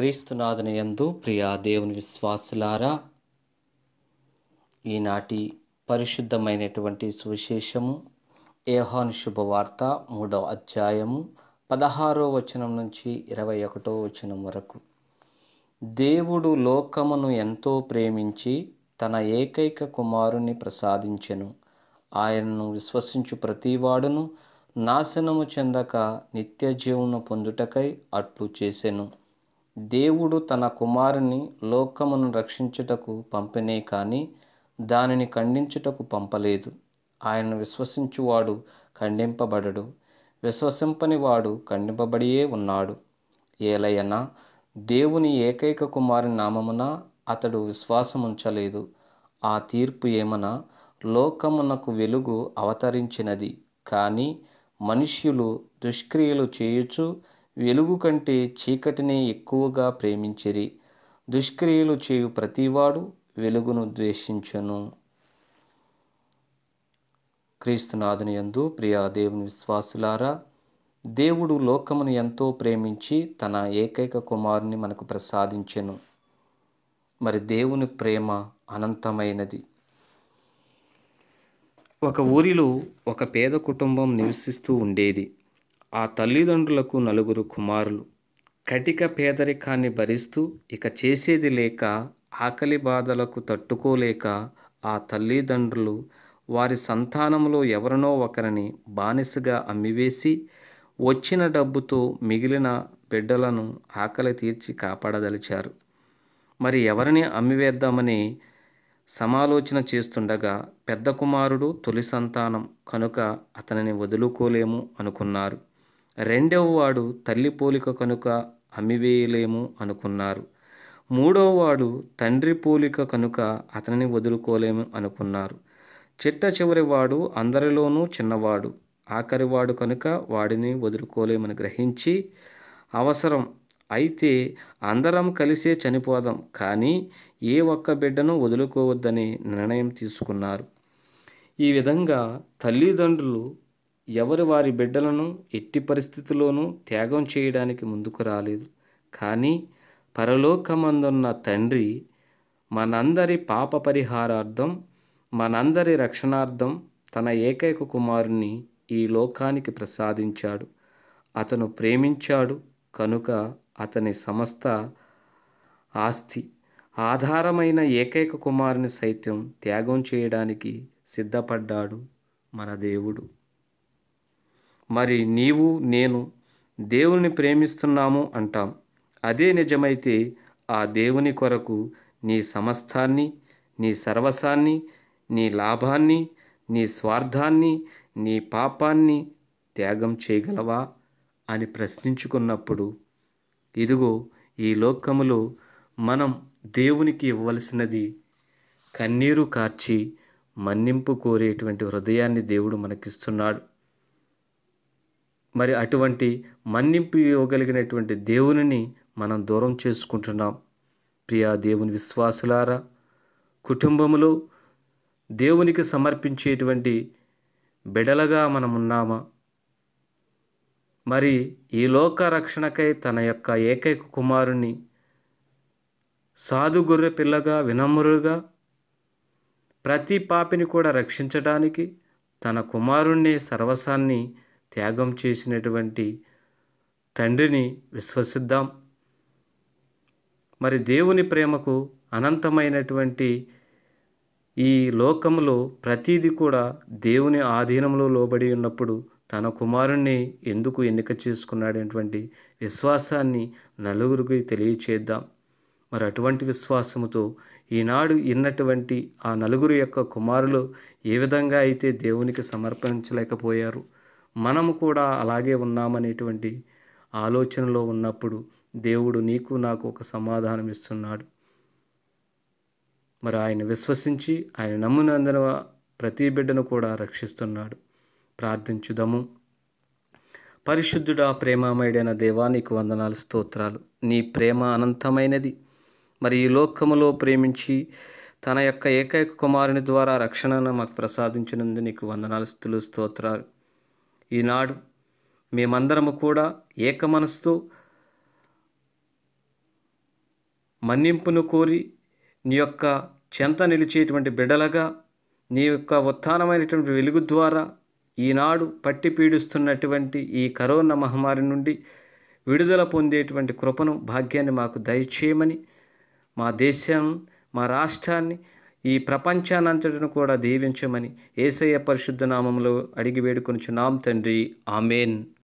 క్రీస్తునాథుని యందు ప్రియా దేవుని విశ్వాసులారా ఈనాటి పరిశుద్ధమైనటువంటి సువిశేషము ఏహాను శుభవార్త మూడవ అధ్యాయము పదహారో వచనం నుంచి ఇరవై ఒకటో వచనం వరకు దేవుడు లోకమును ఎంతో ప్రేమించి తన ఏకైక కుమారుని ప్రసాదించెను ఆయనను విశ్వసించు ప్రతివాడును నాశనము చెందక నిత్య జీవును పొందుటకై అట్లు చేసెను దేవుడు తన కుమారుని లోకమును రక్షించుటకు పంపినే కానీ దానిని ఖండించుటకు పంపలేదు ఆయనను విశ్వసించువాడు ఖండింపబడడు విశ్వసింపని వాడు ఖండింపబడియే ఉన్నాడు ఏలయనా దేవుని ఏకైక కుమారుని నామమున అతడు విశ్వాసముంచలేదు ఆ తీర్పు ఏమనా లోకమునకు వెలుగు అవతరించినది కానీ మనుష్యులు దుష్క్రియలు చేయుచు వెలుగు కంటే చీకటినే ఎక్కువగా ప్రేమించిరి దుష్క్రియలు చేయు ప్రతివాడు వెలుగును ద్వేషించను క్రీస్తునాథుని యందు ప్రియా దేవుని విశ్వాసులారా దేవుడు లోకమును ఎంతో ప్రేమించి తన ఏకైక కుమారుని మనకు ప్రసాదించెను మరి దేవుని ప్రేమ అనంతమైనది ఒక ఊరిలో ఒక పేద కుటుంబం నివసిస్తూ ఉండేది ఆ తల్లిదండ్రులకు నలుగురు కుమారులు కటిక పేదరికాన్ని భరిస్తూ ఇక చేసేది లేక ఆకలి బాధలకు తట్టుకోలేక ఆ తల్లిదండ్రులు వారి సంతానంలో ఎవరినో ఒకరిని బానిసగా అమ్మివేసి వచ్చిన డబ్బుతో మిగిలిన బిడ్డలను ఆకలి తీర్చి కాపాడదలిచారు మరి ఎవరిని అమ్మివేద్దామని సమాలోచన చేస్తుండగా పెద్ద కుమారుడు తొలి సంతానం కనుక అతనిని వదులుకోలేము అనుకున్నారు రెండవవాడు తల్లి పోలిక కనుక అమ్మివేయలేము అనుకున్నారు మూడవవాడు తండ్రి పోలిక కనుక అతనిని వదులుకోలేము అనుకున్నారు చిట్ట చివరివాడు అందరిలోనూ చిన్నవాడు ఆఖరివాడు కనుక వాడిని వదులుకోలేమని గ్రహించి అవసరం అయితే అందరం కలిసే చనిపోదాం కానీ ఏ ఒక్క బిడ్డను వదులుకోవద్దని నిర్ణయం తీసుకున్నారు ఈ విధంగా తల్లిదండ్రులు ఎవరు వారి బిడ్డలను ఎట్టి పరిస్థితుల్లోనూ త్యాగం చేయడానికి ముందుకు రాలేదు కానీ పరలోకమందున్న తండ్రి మనందరి పాప పరిహారార్థం మనందరి రక్షణార్థం తన ఏకైక కుమారుణ్ణి ఈ లోకానికి ప్రసాదించాడు అతను ప్రేమించాడు కనుక అతని సమస్త ఆస్తి ఆధారమైన ఏకైక కుమారుని సైతం త్యాగం చేయడానికి సిద్ధపడ్డాడు మన దేవుడు మరి నీవు నేను దేవుని ప్రేమిస్తున్నాము అంటాం అదే నిజమైతే ఆ దేవుని కొరకు నీ సమస్తాన్ని నీ సర్వసాన్ని నీ లాభాన్ని నీ స్వార్థాన్ని నీ పాపాన్ని త్యాగం చేయగలవా అని ప్రశ్నించుకున్నప్పుడు ఇదిగో ఈ లోకములో మనం దేవునికి ఇవ్వవలసినది కన్నీరు కార్చి మన్నింపు కోరేటువంటి హృదయాన్ని దేవుడు మనకిస్తున్నాడు మరి అటువంటి మన్నింపు ఇవ్వగలిగినటువంటి దేవునిని మనం దూరం చేసుకుంటున్నాం ప్రియా దేవుని విశ్వాసులారా కుటుంబంలో దేవునికి సమర్పించేటువంటి బిడలగా మనం ఉన్నామా మరి ఈ లోక రక్షణకై తన యొక్క ఏకైక కుమారుని సాధు గొర్రె పిల్లగా వినమ్రుడుగా ప్రతి పాపిని కూడా రక్షించడానికి తన కుమారుణ్ణి సర్వసాన్ని త్యాగం చేసినటువంటి తండ్రిని విశ్వసిద్దాం మరి దేవుని ప్రేమకు అనంతమైనటువంటి ఈ లోకంలో ప్రతీది కూడా దేవుని ఆధీనంలో లోబడి ఉన్నప్పుడు తన కుమారుణ్ణి ఎందుకు ఎన్నిక చేసుకున్నాడటువంటి విశ్వాసాన్ని నలుగురికి తెలియచేద్దాం మరి అటువంటి విశ్వాసముతో ఈనాడు ఇన్నటువంటి ఆ నలుగురు యొక్క కుమారులు ఏ విధంగా అయితే దేవునికి సమర్పించలేకపోయారు మనము కూడా అలాగే ఉన్నామనేటువంటి ఆలోచనలో ఉన్నప్పుడు దేవుడు నీకు నాకు ఒక సమాధానం ఇస్తున్నాడు మరి ఆయన విశ్వసించి ఆయన నమ్మునందిన ప్రతి బిడ్డను కూడా రక్షిస్తున్నాడు ప్రార్థించుదము పరిశుద్ధుడా ప్రేమామయుడైన దేవా నీకు వందనాలు స్తోత్రాలు నీ ప్రేమ అనంతమైనది మరి ఈ లోకములో ప్రేమించి తన యొక్క ఏకైక కుమారుని ద్వారా రక్షణను మాకు ప్రసాదించినందు నీకు వందనాలు స్థులు స్తోత్రాలు ఈనాడు మేమందరము కూడా ఏక మనస్సు మన్నింపును కోరి నీ యొక్క చెంత నిలిచేటువంటి బిడలగా నీ యొక్క ఉత్థానమైనటువంటి వెలుగు ద్వారా ఈనాడు పట్టి పీడిస్తున్నటువంటి ఈ కరోనా మహమ్మారి నుండి విడుదల పొందేటువంటి కృపను భాగ్యాన్ని మాకు దయచేయమని మా దేశాన్ని మా రాష్ట్రాన్ని ఈ ప్రపంచానంతటిను కూడా దీవించమని ఏసయ్య పరిశుద్ధ నామంలో అడిగి వేడుకొనిచున్నాం తండ్రి ఆమెన్